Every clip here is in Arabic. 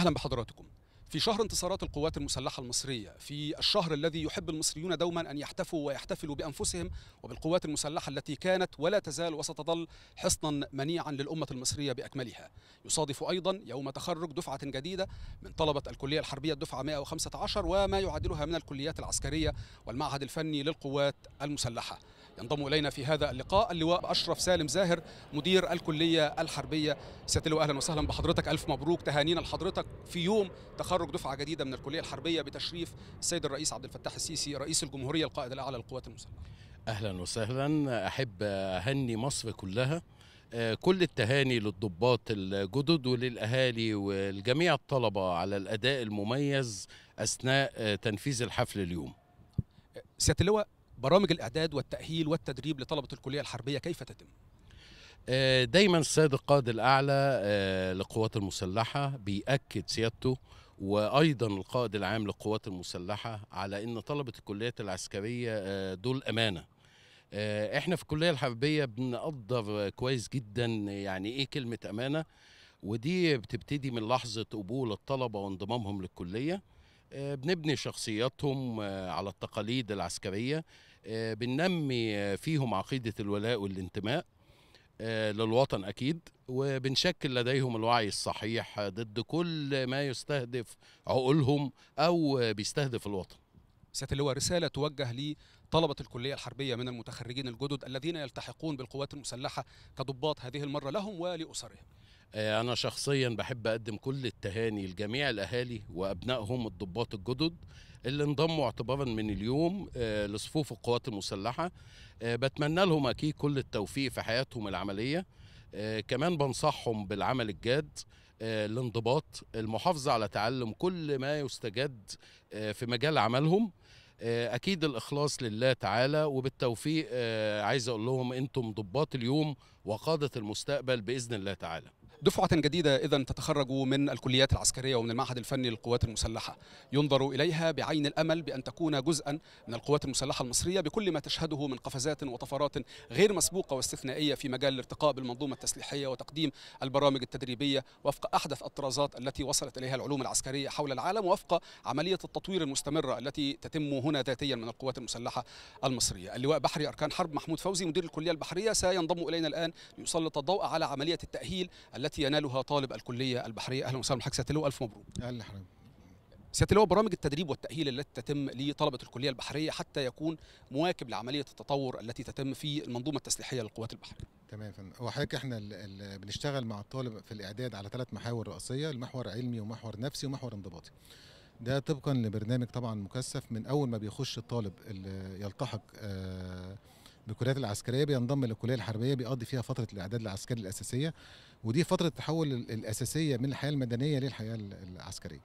اهلا بحضراتكم في شهر انتصارات القوات المسلحه المصريه في الشهر الذي يحب المصريون دوما ان يحتفوا ويحتفلوا بانفسهم وبالقوات المسلحه التي كانت ولا تزال وستظل حصنا منيعا للامه المصريه باكملها يصادف ايضا يوم تخرج دفعه جديده من طلبه الكليه الحربيه الدفعه 115 وما يعادلها من الكليات العسكريه والمعهد الفني للقوات المسلحه ينضم إلينا في هذا اللقاء اللواء أشرف سالم زاهر مدير الكلية الحربية سيادة اللواء أهلا وسهلا بحضرتك ألف مبروك تهانينا لحضرتك في يوم تخرج دفعة جديدة من الكلية الحربية بتشريف السيد الرئيس عبد الفتاح السيسي رئيس الجمهورية القائد الأعلى للقوات المسلحة أهلا وسهلا أحب أهني مصر كلها آه، كل التهاني للضباط الجدد وللأهالي ولجميع الطلبة على الأداء المميز أثناء آه، تنفيذ الحفل اليوم سيادة اللواء برامج الإعداد والتأهيل والتدريب لطلبة الكلية الحربية كيف تتم؟ آه، دايما السيد القائد الأعلى آه، للقوات المسلحة بيأكد سيادته وايضا القائد العام للقوات المسلحه على ان طلبه الكليات العسكريه آه، دول امانه احنا في الكليه الحربيه بنقدر كويس جدا يعني ايه كلمه امانه ودي بتبتدي من لحظه قبول الطلبه وانضمامهم للكليه آه، بنبني شخصياتهم آه، على التقاليد العسكرية آه، بننمي فيهم عقيدة الولاء والانتماء للوطن أكيد وبنشكل لديهم الوعي الصحيح ضد كل ما يستهدف عقولهم أو بيستهدف الوطن سيادة اللواء رسالة توجه لطلبة الكلية الحربية من المتخرجين الجدد الذين يلتحقون بالقوات المسلحة كضباط هذه المرة لهم ولأسرهم آه، أنا شخصيا بحب أقدم كل التهاني لجميع الأهالي وأبنائهم الضباط الجدد اللي انضموا اعتبارا من اليوم آه، لصفوف القوات المسلحة آه، بتمنى لهم أكيد كل التوفيق في حياتهم العملية كمان بنصحهم بالعمل الجاد الانضباط المحافظة على تعلم كل ما يستجد في مجال عملهم اكيد الاخلاص لله تعالى وبالتوفيق عايز اقول لهم انتم ضباط اليوم وقاده المستقبل باذن الله تعالى دفعة جديدة إذا تتخرج من الكليات العسكرية ومن المعهد الفني للقوات المسلحة ينظر إليها بعين الأمل بأن تكون جزءا من القوات المسلحة المصرية بكل ما تشهده من قفزات وطفرات غير مسبوقة واستثنائية في مجال الارتقاء بالمنظومة التسليحية وتقديم البرامج التدريبية وفق أحدث الطرازات التي وصلت إليها العلوم العسكرية حول العالم وفق عملية التطوير المستمرة التي تتم هنا ذاتيا من القوات المسلحة المصرية اللواء بحري أركان حرب محمود فوزي مدير الكلية البحرية سينضم إلينا الآن ليسلط الضوء على عملية التأهيل التي التي ينالها طالب الكليه البحريه اهلا وسهلا بحضرتك سياده اللواء الف مبروك اهلا حضرتك سياده اللواء برامج التدريب والتاهيل التي تتم لطلبه الكليه البحريه حتى يكون مواكب لعمليه التطور التي تتم في المنظومه التسليحيه للقوات البحريه تمام هو حضرتك احنا بنشتغل مع الطالب في الاعداد على ثلاث محاور رئيسيه المحور علمي ومحور نفسي ومحور انضباطي ده طبقا لبرنامج طبعا مكثف من اول ما بيخش الطالب اللي يلتحق آه بالكليات العسكريه بينضم للكليه الحربيه بيقضي فيها فتره الاعداد العسكري الاساسيه ودي فتره التحول الاساسيه من الحياه المدنيه للحياه العسكريه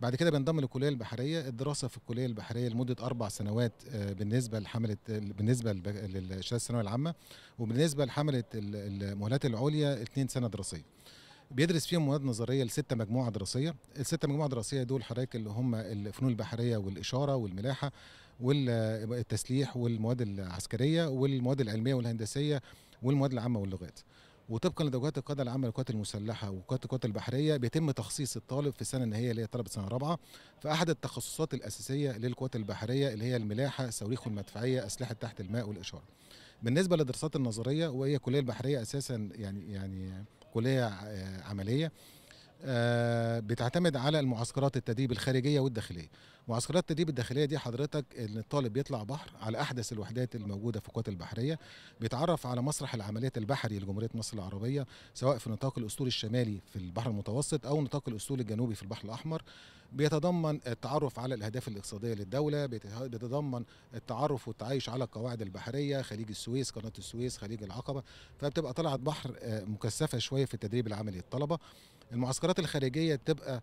بعد كده بينضم للكليه البحريه الدراسه في الكليه البحريه لمده اربع سنوات آه، بالنسبه لحمله بالنسبه للشهاده الثانويه العامه وبالنسبه لحمله المؤهلات العليا اثنين سنه دراسيه بيدرس فيهم مواد نظريه لستة مجموعه دراسيه الستة مجموعه دراسيه دول حضرتك اللي هم الفنون البحريه والاشاره والملاحه والتسليح والمواد العسكريه والمواد العلميه والهندسيه والمواد العامه واللغات وطبقا لدرجات القياده العامه للقوات المسلحه وقوات القوات البحريه بيتم تخصيص الطالب في السنه النهائيه اللي هي طلبه سنه رابعه في احد التخصصات الاساسيه للقوات البحريه اللي هي الملاحه الصواريخ المدفعيه اسلحه تحت الماء والاشاره. بالنسبه للدراسات النظريه وهي كليه البحريه اساسا يعني يعني كليه آه، عمليه آه، بتعتمد على المعسكرات التدريب الخارجيه والداخليه معسكرات التدريب الداخليه دي حضرتك ان الطالب بيطلع بحر على احدث الوحدات الموجوده في القوات البحريه بيتعرف على مسرح العمليات البحري لجمهوريه مصر العربيه سواء في نطاق الاسطول الشمالي في البحر المتوسط او نطاق الاسطول الجنوبي في البحر الاحمر بيتضمن التعرف على الاهداف الاقتصاديه للدوله بيتضمن التعرف والتعايش على القواعد البحريه خليج السويس قناه السويس خليج العقبه فبتبقى طلعت بحر آه، مكثفه شويه في التدريب العملي للطلبه المعسكرات الخارجيه بتبقى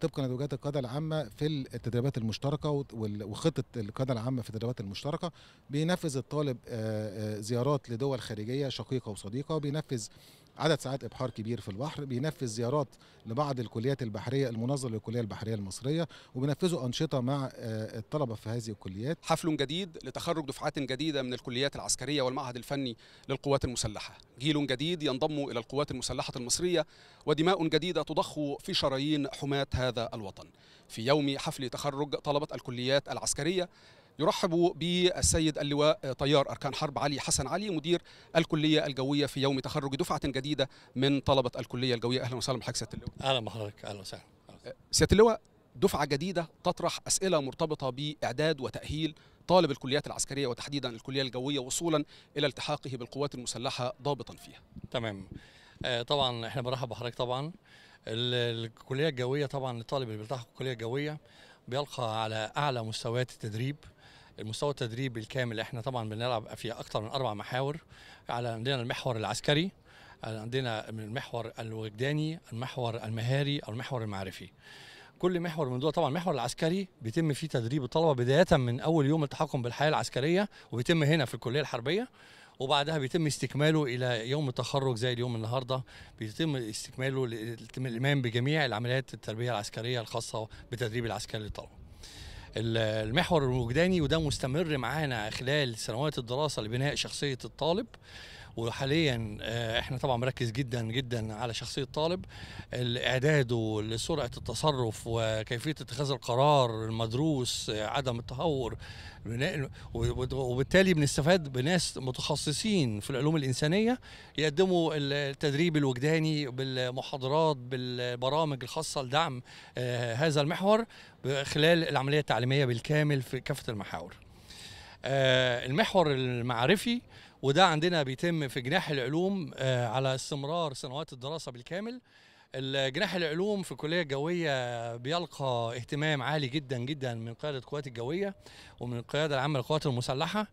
طبقا آه، لوجهات القياده العامه في التدريبات المشتركه وخطه القياده العامه في التدريبات المشتركه بينفذ الطالب آه، آه، زيارات لدول خارجيه شقيقه وصديقه بينفذ عدد ساعات ابحار كبير في البحر بينفذ زيارات لبعض الكليات البحريه المنظمه للكليه البحريه المصريه وبينفذوا انشطه مع آه، الطلبه في هذه الكليات حفل جديد لتخرج دفعات جديده من الكليات العسكريه والمعهد الفني للقوات المسلحه جيل جديد ينضم الى القوات المسلحه المصريه ودماء جديده تضخ في شرايين حماه هذا الوطن في يوم حفل تخرج طلبه الكليات العسكريه يرحبوا بالسيد اللواء طيار أركان حرب علي حسن علي مدير الكلية الجوية في يوم تخرج دفعة جديدة من طلبة الكلية الجوية أهلا وسهلا بحضرتك سيادة اللواء أهلا بحضرتك أهلا وسهلا سيادة اللواء دفعة جديدة تطرح أسئلة مرتبطة بإعداد وتأهيل طالب الكليات العسكرية وتحديدا الكلية الجوية وصولا إلى التحاقه بالقوات المسلحة ضابطا فيها تمام آه، طبعا احنا بنرحب بحضرتك طبعا الكليه الجويه طبعا الطالب اللي بيلتحق الكليه الجويه بيلقى على اعلى مستويات التدريب المستوى التدريبي الكامل احنا طبعا بنلعب في اكثر من اربع محاور على عندنا المحور العسكري عندنا المحور الوجداني المحور المهاري او المحور المعرفي كل محور من دول طبعا المحور العسكري بيتم فيه تدريب الطلبه بدايه من اول يوم التحكم بالحياه العسكريه وبيتم هنا في الكليه الحربيه وبعدها بيتم استكماله الى يوم التخرج زي اليوم النهارده بيتم استكماله للامام بجميع العمليات التربيه العسكريه الخاصه بتدريب العسكري للطلبه المحور الوجداني وده مستمر معانا خلال سنوات الدراسه لبناء شخصيه الطالب وحاليا آه، احنا طبعا مركز جدا جدا على شخصيه الطالب اعداده لسرعه التصرف وكيفيه اتخاذ القرار المدروس عدم التهور وبالتالي بنستفاد بناس متخصصين في العلوم الانسانيه يقدموا التدريب الوجداني بالمحاضرات بالبرامج الخاصه لدعم آه، هذا المحور خلال العمليه التعليميه بالكامل في كافه المحاور آه، المحور المعرفي وده عندنا بيتم في جناح العلوم آه، على استمرار سنوات الدراسه بالكامل جناح العلوم في الكليه الجويه بيلقى اهتمام عالي جدا جدا من قياده القوات الجويه ومن القياده العامه للقوات المسلحه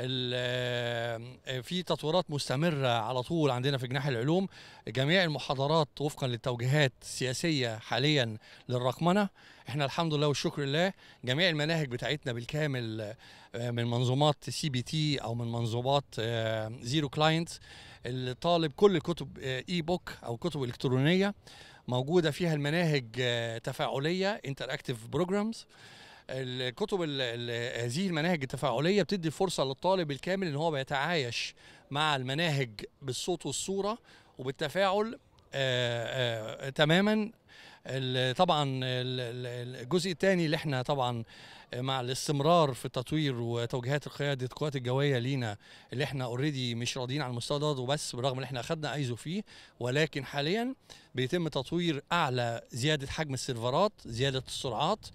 آه، في تطويرات مستمره على طول عندنا في جناح العلوم جميع المحاضرات وفقا للتوجيهات السياسيه حاليا للرقمنه احنا الحمد لله والشكر لله جميع المناهج بتاعتنا بالكامل آه، من منظومات سي بي تي او من منظومات زيرو آه، كلاينت الطالب كل الكتب اي بوك او كتب الكترونيه موجوده فيها المناهج تفاعليه اكتف بروجرامز الكتب هذه المناهج التفاعليه بتدي فرصه للطالب الكامل ان هو بيتعايش مع المناهج بالصوت والصوره وبالتفاعل آآ آه، آآ آه، تماما طبعا الجزء الثاني اللي احنا طبعا مع الاستمرار في التطوير وتوجيهات القياده القوات الجويه لينا اللي احنا اوريدي مش راضيين عن المستوى ده وبس بالرغم ان احنا اخذنا ايزو فيه ولكن حاليا بيتم تطوير اعلى زياده حجم السيرفرات زياده السرعات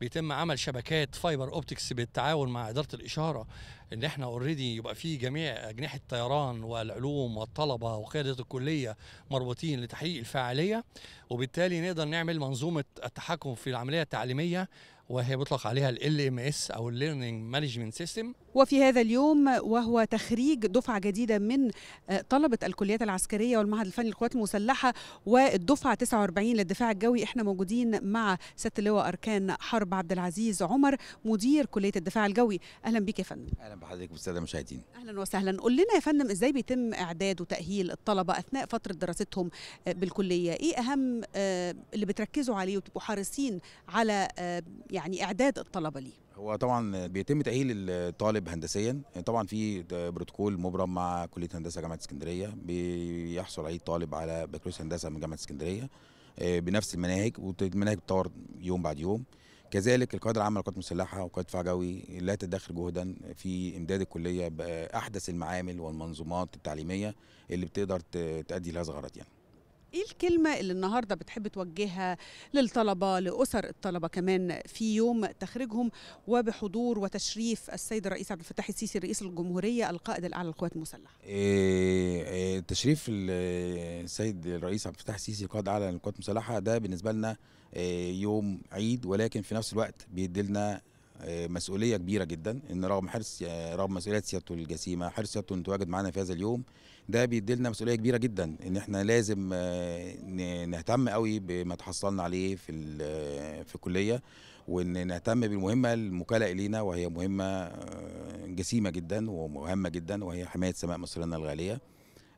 بيتم عمل شبكات فايبر اوبتكس بالتعاون مع اداره الاشاره ان احنا اوريدي يبقى في جميع اجنحه الطيران والعلوم والطلبه وقياده الكليه مربوطين لتحقيق الفاعليه وبالتالي نقدر نعمل منظومه التحكم في العمليه التعليميه وهي بيطلق عليها ال ام اس او الليرنينج مانجمنت سيستم وفي هذا اليوم وهو تخريج دفعة جديدة من آه، طلبة الكليات العسكرية والمعهد الفني للقوات المسلحة والدفعة 49 للدفاع الجوي احنا موجودين مع ست اللواء أركان حرب عبد العزيز عمر مدير كلية الدفاع الجوي أهلا بك يا فندم أهلا بحضرتك والسادة المشاهدين أهلا وسهلا قول لنا يا فندم إزاي بيتم إعداد وتأهيل الطلبة أثناء فترة دراستهم آه، بالكلية إيه أهم آه، اللي بتركزوا عليه وتبقوا حريصين على يعني إعداد الطلبة ليه هو طبعا بيتم تاهيل الطالب هندسيا طبعا في بروتوكول مبرم مع كليه هندسه جامعه اسكندريه بيحصل عليه طالب على بكالوريوس هندسه من جامعه اسكندريه آه، بنفس المناهج والمناهج بتطور يوم بعد يوم كذلك القيادة العامة للقوات المسلحة وقيادة دفاع جوي لا تدخر جهدا في إمداد الكلية بأحدث المعامل والمنظومات التعليمية اللي بتقدر تأدي لهذا الغرض يعني ايه الكلمة اللي النهاردة بتحب توجهها للطلبة لأسر الطلبة كمان في يوم تخرجهم وبحضور وتشريف السيد الرئيس عبد الفتاح السيسي رئيس الجمهورية القائد الأعلى للقوات المسلحة إيه إيه تشريف السيد الرئيس عبد الفتاح السيسي القائد الأعلى للقوات المسلحة ده بالنسبة لنا إيه يوم عيد ولكن في نفس الوقت بيدلنا إيه، مسؤوليه كبيره جدا ان رغم حرص رغم مسؤوليه سيادته الجسيمه حرص سيادته انه تواجد معانا في هذا اليوم ده بيديلنا مسؤوليه كبيره جدا ان احنا لازم آه، نهتم قوي بما تحصلنا عليه في في الكليه وان نهتم بالمهمه المكلئه لينا وهي مهمه آه، جسيمه جدا ومهمه جدا وهي حمايه سماء مصرنا الغاليه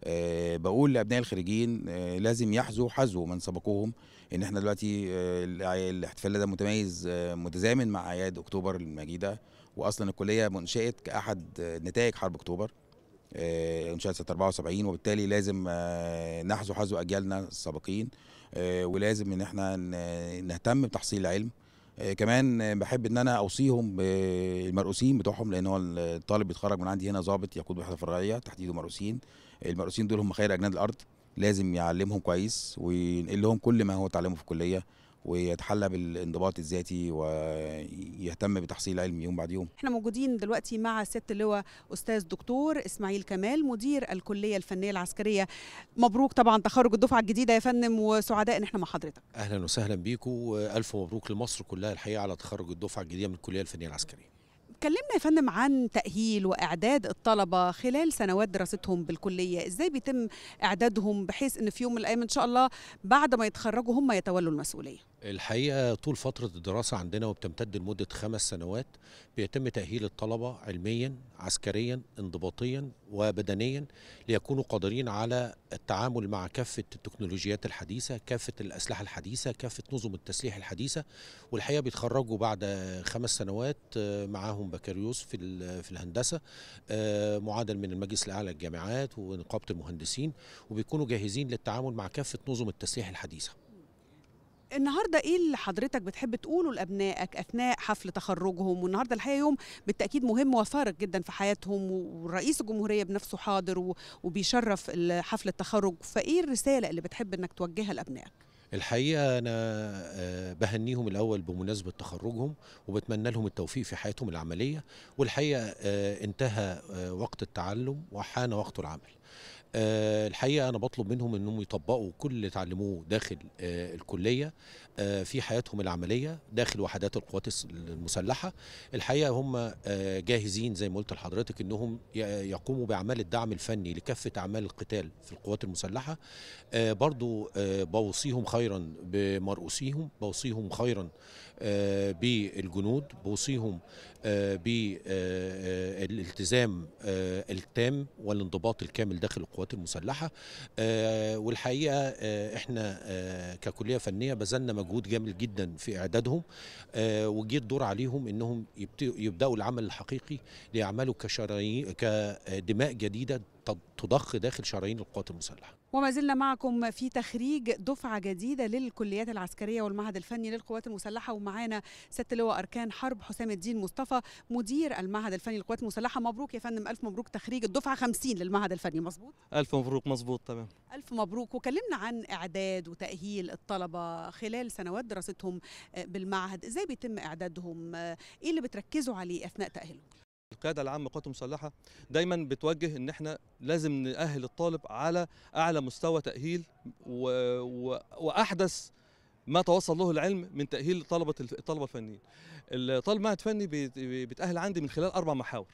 آه، بقول لابناء الخريجين لازم يحزوا حذو من سبقوهم ان احنا دلوقتي الاحتفال ده متميز متزامن مع اعياد اكتوبر المجيده واصلا الكليه منشات كاحد نتائج حرب اكتوبر انشات سنه 74 وبالتالي لازم آه، نحذو حذو اجيالنا السابقين آه، ولازم ان احنا نهتم بتحصيل العلم آه، كمان بحب ان انا اوصيهم بالمرؤوسين بتوعهم لان هو الطالب بيتخرج من عندي هنا ظابط يقود وحده فرعيه تحديده مرؤوسين المرؤوسين دول هم خير اجناد الارض لازم يعلمهم كويس وينقل لهم كل ما هو تعلمه في الكليه ويتحلى بالانضباط الذاتي ويهتم بتحصيل علم يوم بعد يوم احنا موجودين دلوقتي مع ست اللواء استاذ دكتور اسماعيل كمال مدير الكليه الفنيه العسكريه مبروك طبعا تخرج الدفعه الجديده يا فندم وسعداء ان احنا مع حضرتك اهلا وسهلا بيكم الف مبروك لمصر كلها الحقيقه على تخرج الدفعه الجديده من الكليه الفنيه العسكريه كلمنا يا فندم عن تأهيل وإعداد الطلبة خلال سنوات دراستهم بالكلية إزاي بيتم إعدادهم بحيث أن في يوم من الأيام إن شاء الله بعد ما يتخرجوا هم يتولوا المسؤولية الحقيقة طول فترة الدراسة عندنا وبتمتد لمدة خمس سنوات بيتم تأهيل الطلبة علميا عسكريا انضباطيا وبدنيا ليكونوا قادرين على التعامل مع كافة التكنولوجيات الحديثة كافة الأسلحة الحديثة كافة نظم التسليح الحديثة والحقيقة بيتخرجوا بعد خمس سنوات آه، معاهم بكالوريوس في في الهندسة آه، معادل من المجلس الأعلى للجامعات ونقابة المهندسين وبيكونوا جاهزين للتعامل مع كافة نظم التسليح الحديثة النهارده ايه اللي حضرتك بتحب تقوله لابنائك اثناء حفل تخرجهم والنهارده الحقيقه يوم بالتاكيد مهم وفارق جدا في حياتهم ورئيس الجمهوريه بنفسه حاضر وبيشرف حفل التخرج فايه الرساله اللي بتحب انك توجهها لابنائك الحقيقه انا آه، بهنيهم الاول بمناسبه تخرجهم وبتمنى لهم التوفيق في حياتهم العمليه والحقيقه آه، انتهى آه، وقت التعلم وحان وقت العمل الحقيقه انا بطلب منهم انهم يطبقوا كل اللي اتعلموه داخل الكليه آه، في حياتهم العمليه داخل وحدات القوات المسلحه الحقيقه هم آه، جاهزين زي ما قلت لحضرتك انهم يقوموا باعمال الدعم الفني لكافه اعمال القتال في القوات المسلحه آه، برضو بوصيهم خيرا بمرؤوسيهم بوصيهم خيرا بالجنود بوصيهم بالالتزام التام والانضباط الكامل داخل القوات المسلحه والحقيقه احنا ككليه فنيه بذلنا مجهود مجهود جامد جدا في اعدادهم آه، وجه الدور عليهم انهم يبداوا العمل الحقيقي ليعملوا كشرايين كدماء جديده تضخ داخل شرايين القوات المسلحه. وما زلنا معكم في تخريج دفعه جديده للكليات العسكريه والمعهد الفني للقوات المسلحه ومعانا ست لواء اركان حرب حسام الدين مصطفى مدير المعهد الفني للقوات المسلحه مبروك يا فندم الف مبروك تخريج الدفعه 50 للمعهد الفني مظبوط؟ الف مبروك مظبوط تمام. الف مبروك وكلمنا عن اعداد وتاهيل الطلبه خلال سنوات دراستهم بالمعهد، ازاي بيتم اعدادهم؟ ايه اللي بتركزوا عليه اثناء تاهيلهم؟ القياده العامه قوات المسلحه دايما بتوجه ان احنا لازم ناهل الطالب على اعلى مستوى تاهيل و... و... واحدث ما توصل له العلم من تاهيل طلبه الطلبه الفنيين. الطالب معهد فني بيتاهل عندي من خلال اربع محاور.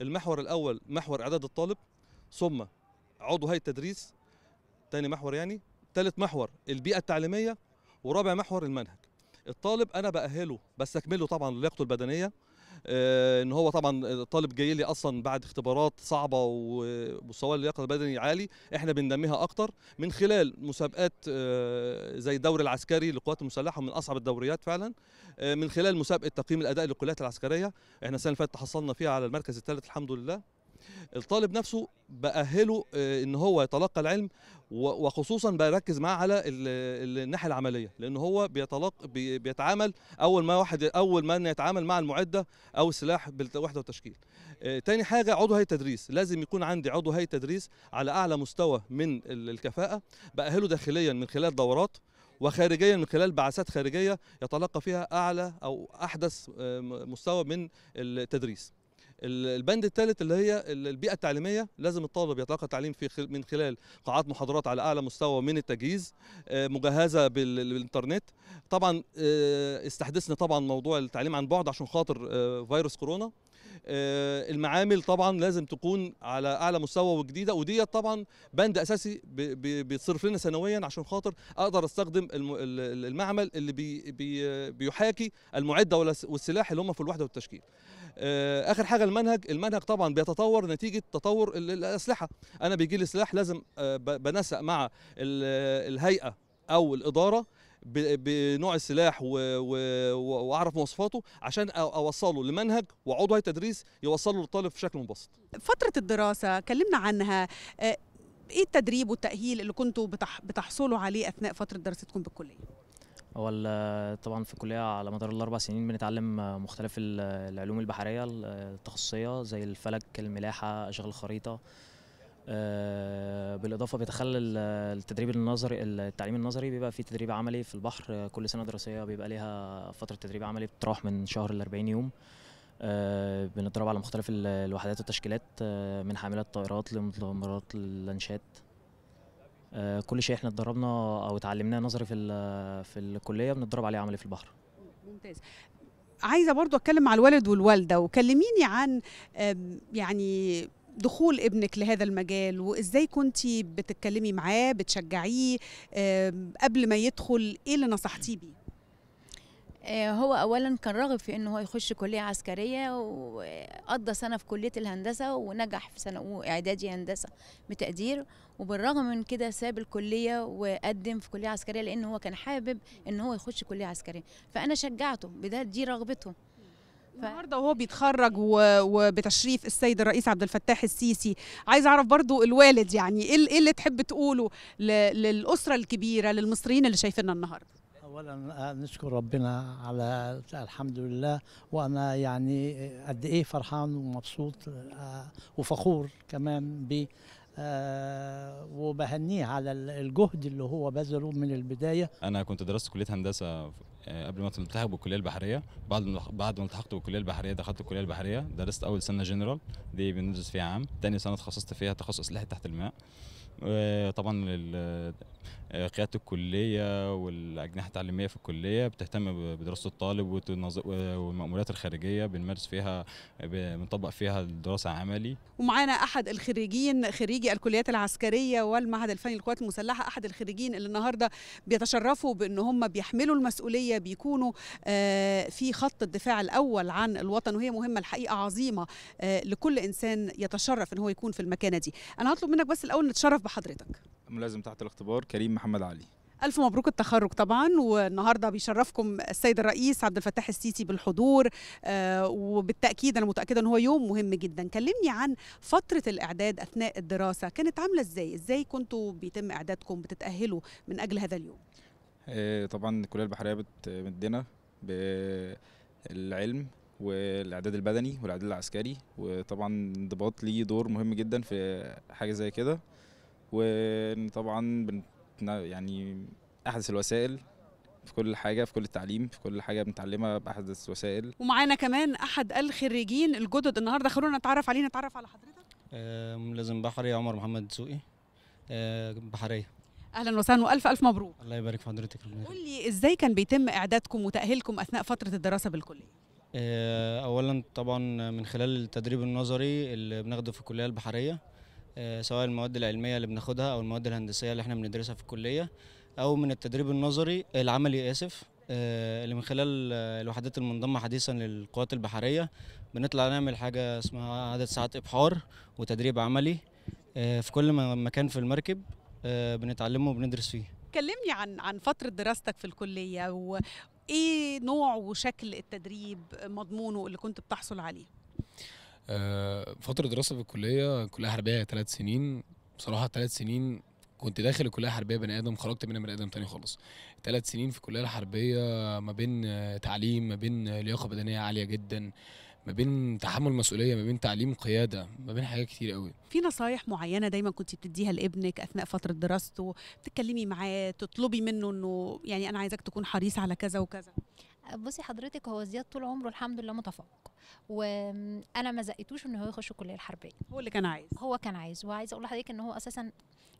المحور الاول محور اعداد الطالب ثم عضو هيئه التدريس ثاني محور يعني ثالث محور البيئه التعليميه ورابع محور المنهج. الطالب انا باهله بستكمله طبعا لياقته البدنيه آه، ان هو طبعا طالب جاي لي اصلا بعد اختبارات صعبه ومستواه اللياقه البدني عالي احنا بننميها اكتر من خلال مسابقات آه، زي الدوري العسكري للقوات المسلحه من اصعب الدوريات فعلا آه، من خلال مسابقه تقييم الاداء للكليات العسكريه احنا السنه اللي فاتت حصلنا فيها على المركز الثالث الحمد لله الطالب نفسه باهله آه، ان هو يتلقى العلم وخصوصا بركز معاه على الناحيه العمليه لان هو بيتلق بيتعامل اول ما واحد اول ما يتعامل مع المعده او السلاح بالوحده والتشكيل آه، تاني حاجه عضو هيئه تدريس لازم يكون عندي عضو هيئه تدريس على اعلى مستوى من الكفاءه باهله داخليا من خلال دورات وخارجيا من خلال بعثات خارجيه يتلقى فيها اعلى او احدث آه، مستوى من التدريس البند الثالث اللي هي البيئه التعليميه لازم الطالب يتلقى تعليم في خل من خلال قاعات محاضرات على اعلى مستوى من التجهيز آه، مجهزه بالانترنت طبعا آه، استحدثنا طبعا موضوع التعليم عن بعد عشان خاطر آه، فيروس كورونا آه، المعامل طبعا لازم تكون على اعلى مستوى وجديده وديت طبعا بند اساسي بيتصرف لنا سنويا عشان خاطر اقدر استخدم المعمل اللي بي بي بيحاكي المعده والسلاح اللي هم في الوحده والتشكيل آه، اخر حاجه المنهج المنهج طبعا بيتطور نتيجه تطور الاسلحه انا بيجي لي سلاح لازم آه، بنسق مع الهيئه او الاداره بنوع السلاح واعرف مواصفاته عشان اوصله لمنهج وعضو هيئه تدريس يوصله للطالب في شكل مبسط فتره الدراسه كلمنا عنها آه، ايه التدريب والتاهيل اللي كنتوا بتحصلوا عليه اثناء فتره دراستكم بالكليه اول طبعا في الكليه على مدار الاربع سنين بنتعلم مختلف العلوم البحريه التخصصيه زي الفلك الملاحه اشغال الخريطه آه، بالاضافه بيتخلى آه، التدريب النظري التعليم النظري بيبقى في تدريب عملي في البحر آه، كل سنه دراسيه بيبقى ليها فتره تدريب عملي بتروح من شهر ل 40 يوم بنتدرب على مختلف الوحدات والتشكيلات من حاملات الطائرات لمتمرات اللانشات كل شيء احنا اتدربنا او اتعلمناه نظري في في الكليه بنتدرب عليه عملي في البحر ممتاز عايزه برضو اتكلم مع الوالد والوالده وكلميني عن يعني دخول ابنك لهذا المجال وازاي كنتي بتتكلمي معاه بتشجعيه قبل ما يدخل ايه اللي نصحتيه بيه آه، هو اولا كان راغب في ان هو يخش كليه عسكريه وقضى سنه في كليه الهندسه ونجح في سنه اعدادي هندسه بتقدير وبالرغم من كده ساب الكليه وقدم في كليه عسكريه لان هو كان حابب ان هو يخش كليه عسكريه فانا شجعته بدأ دي رغبته النهارده وهو بيتخرج وبتشريف السيد الرئيس عبد الفتاح السيسي عايز اعرف برضو الوالد يعني ايه, إيه اللي, تحب تقوله للاسره الكبيره للمصريين اللي شايفيننا النهارده اولا آه، نشكر ربنا على الحمد لله وانا يعني قد ايه فرحان ومبسوط آه، وفخور كمان ب آه، وبهنيه على الجهد اللي هو بذله من البدايه انا كنت درست كليه هندسه آه، قبل ما تلتحق بالكليه البحريه بعد بعد ما التحقت بالكليه البحريه دخلت الكليه البحريه درست اول سنه جنرال دي بندرس فيها عام تاني سنه اتخصصت فيها تخصص اسلحه تحت الماء آه، طبعا آه، قياده الكليه والاجنحه التعليميه في الكليه بتهتم بدراسه الطالب والمأمولات الخارجيه بنمارس فيها بنطبق فيها الدراسه عملي ومعانا احد الخريجين خريجي الكليات العسكريه والمعهد الفني للقوات المسلحه احد الخريجين اللي النهارده بيتشرفوا بان هم بيحملوا المسؤوليه بيكونوا آه، في خط الدفاع الاول عن الوطن وهي مهمه الحقيقه عظيمه آه، لكل انسان يتشرف ان هو يكون في المكانه دي انا هطلب منك بس الاول نتشرف بحضرتك ملازم تحت الاختبار كريم محمد علي ألف مبروك التخرج طبعا والنهارده بيشرفكم السيد الرئيس عبد الفتاح السيسي بالحضور آه، وبالتأكيد أنا متأكدة إن هو يوم مهم جدا، كلمني عن فترة الإعداد أثناء الدراسة كانت عاملة إزاي؟ إزاي كنتوا بيتم إعدادكم بتتأهلوا من أجل هذا اليوم؟ آه، طبعا الكلية البحرية بتمدنا بالعلم والاعداد البدني والاعداد العسكري وطبعا الانضباط ليه دور مهم جدا في حاجه زي كده وطبعا يعني احدث الوسائل في كل حاجه في كل التعليم في كل حاجه بنتعلمها باحدث الوسائل ومعانا كمان احد الخريجين الجدد النهارده خلونا نتعرف عليه نتعرف على حضرتك آه ملازم بحري عمر محمد دسوقي آه بحريه اهلا وسهلا والف الف مبروك الله يبارك في حضرتك قول لي ازاي كان بيتم اعدادكم وتاهيلكم اثناء فتره الدراسه بالكليه آه اولا طبعا من خلال التدريب النظري اللي بناخده في الكليه البحريه آه، سواء المواد العلميه اللي بناخدها او المواد الهندسيه اللي احنا بندرسها في الكليه او من التدريب النظري العملي اسف آه، اللي من خلال آه، الوحدات المنضمه حديثا للقوات البحريه بنطلع نعمل حاجه اسمها عدد ساعات ابحار وتدريب عملي في كل مكان في المركب بنتعلمه وبندرس فيه كلمني عن عن فتره دراستك في الكليه وايه نوع وشكل التدريب مضمونه اللي كنت بتحصل عليه آه، فترة دراسة في الكلية كلها حربية ثلاث سنين بصراحة ثلاث سنين كنت داخل الكليه الحربيه بني ادم خرجت منها بني ادم تاني خالص ثلاث سنين في الكليه الحربيه ما بين تعليم ما بين لياقه بدنيه عاليه جدا ما بين تحمل مسؤوليه ما بين تعليم قياده ما بين حاجات كتير قوي في نصايح معينه دايما كنت بتديها لابنك اثناء فتره دراسته تتكلمي معاه تطلبي منه انه يعني انا عايزك تكون حريص على كذا وكذا بصي حضرتك هو زياد طول عمره الحمد لله متفوق وانا ما زقيتوش ان هو يخش الكليه الحربيه هو اللي كان عايز هو كان عايز وعايزه اقول لحضرتك ان هو اساسا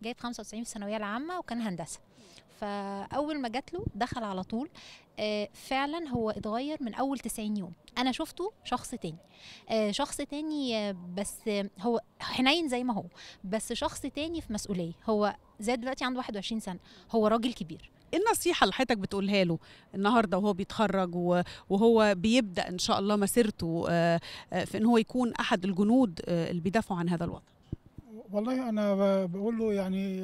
جايب 95 في الثانويه العامه وكان هندسه فاول ما جات له دخل على طول آه، فعلا هو اتغير من اول 90 يوم انا شفته شخص تاني آه، شخص تاني بس هو حنين زي ما هو بس شخص تاني في مسؤوليه هو زاد دلوقتي عنده 21 سنه هو راجل كبير ايه النصيحه اللي حضرتك بتقولها له النهارده وهو بيتخرج وهو بيبدا ان شاء الله مسيرته آه، آه، في ان هو يكون احد الجنود آه، اللي بيدافعوا عن هذا الوطن والله انا بقول له يعني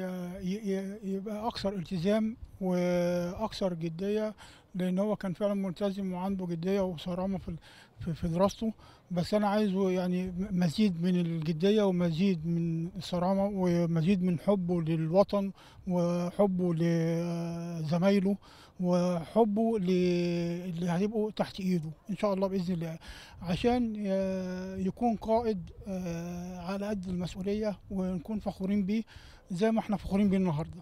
يبقى اكثر التزام واكثر جديه لان هو كان فعلا ملتزم وعنده جديه وصرامه في في دراسته بس انا عايزه يعني مزيد من الجديه ومزيد من الصرامه ومزيد من حبه للوطن وحبه لزمايله وحبه اللي هيبقوا تحت ايده ان شاء الله باذن الله عشان يكون قائد آه، على قد المسؤوليه ونكون فخورين بيه زي ما احنا فخورين بيه النهارده